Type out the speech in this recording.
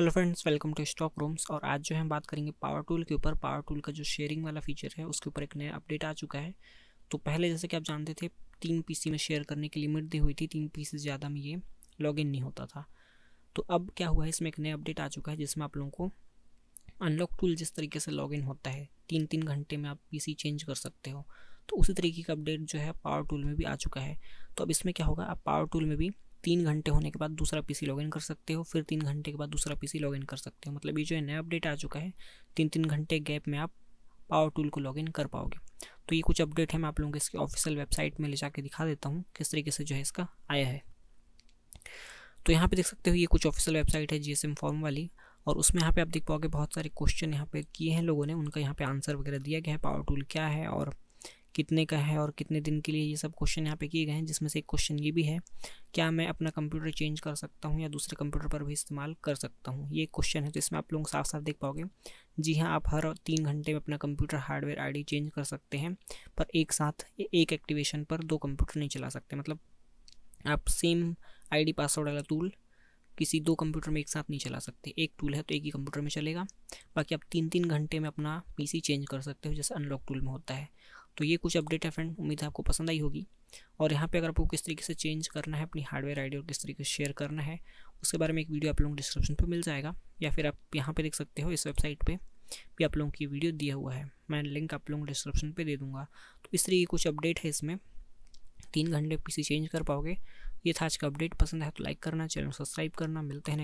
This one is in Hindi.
hello friends welcome to stock rooms और आज जो हम बात करेंगे पावर टूल के ऊपर पावर टूल का जो शेयरिंग वाला फीचर है उसके ऊपर एक नया अपडेट आ चुका है तो पहले जैसे कि आप जानते थे तीन पीसी में शेयर करने की लिमिट दी हुई थी तीन पी ज़्यादा में ये लॉगिन नहीं होता था तो अब क्या हुआ है इसमें एक नया अपडेट आ चुका है जिसमें आप लोगों को अनलॉक टूल जिस तरीके से लॉगिन होता है तीन तीन घंटे में आप पी चेंज कर सकते हो तो उसी तरीके का अपडेट जो है पावर टूल में भी आ चुका है तो अब इसमें क्या होगा आप पावर टूल में भी तीन घंटे होने के बाद दूसरा पीसी लॉगिन कर सकते हो फिर तीन घंटे के बाद दूसरा पीसी लॉगिन कर सकते हो मतलब ये जो है नया अपडेट आ चुका है तीन तीन घंटे गैप में आप पावर टूल को लॉगिन कर पाओगे तो ये कुछ अपडेट है मैं आप लोगों को इसकी ऑफिशियल वेबसाइट में ले जाके दिखा देता हूँ किस तरीके से जो है इसका आया है तो यहाँ पे देख सकते हो ये कुछ ऑफिशियल वेबसाइट है जी फॉर्म वाली और उसमें यहाँ पे आप देख पाओगे बहुत सारे क्वेश्चन यहाँ पे किए हैं लोगों ने उनका यहाँ पे आंसर वगैरह दिया गया है पावर टूल क्या है और कितने का है और कितने दिन के लिए ये सब क्वेश्चन यहाँ पे किए गए हैं जिसमें से एक क्वेश्चन ये भी है क्या मैं अपना कंप्यूटर चेंज कर सकता हूँ या दूसरे कंप्यूटर पर भी इस्तेमाल कर सकता हूँ ये क्वेश्चन है तो इसमें आप लोग साफ साफ देख पाओगे जी हाँ आप हर तीन घंटे में अपना कंप्यूटर हार्डवेयर आई चेंज कर सकते हैं पर एक साथ एक एक्टिवेशन पर दो कंप्यूटर नहीं चला सकते मतलब आप सेम आई पासवर्ड वाला टूल किसी दो कंप्यूटर में एक साथ नहीं चला सकते एक टूल है तो एक ही कंप्यूटर में चलेगा बाकी आप तीन तीन घंटे में अपना पीसी चेंज कर सकते हो जैसे अनलॉक टूल में होता है तो ये कुछ अपडेट है फ्रेंड उम्मीद है आपको पसंद आई होगी और यहाँ पे अगर आपको किस तरीके से चेंज करना है अपनी हार्डवेयर आई और किस तरीके से शेयर करना है उसके बारे में एक वीडियो आप लोगों को डिस्क्रिप्शन पर मिल जाएगा या फिर आप यहाँ पर देख सकते हो इस वेबसाइट पर भी आप लोगों की वीडियो दिया हुआ है मैं लिंक आप लोगों को डिस्क्रिप्शन पर दे दूँगा तो इस तरीके कुछ अपडेट है इसमें तीन घंटे पीसी चेंज कर पाओगे ये था आज का अपडेट पसंद है तो लाइक करना चैनल सब्सक्राइब करना मिलते हैं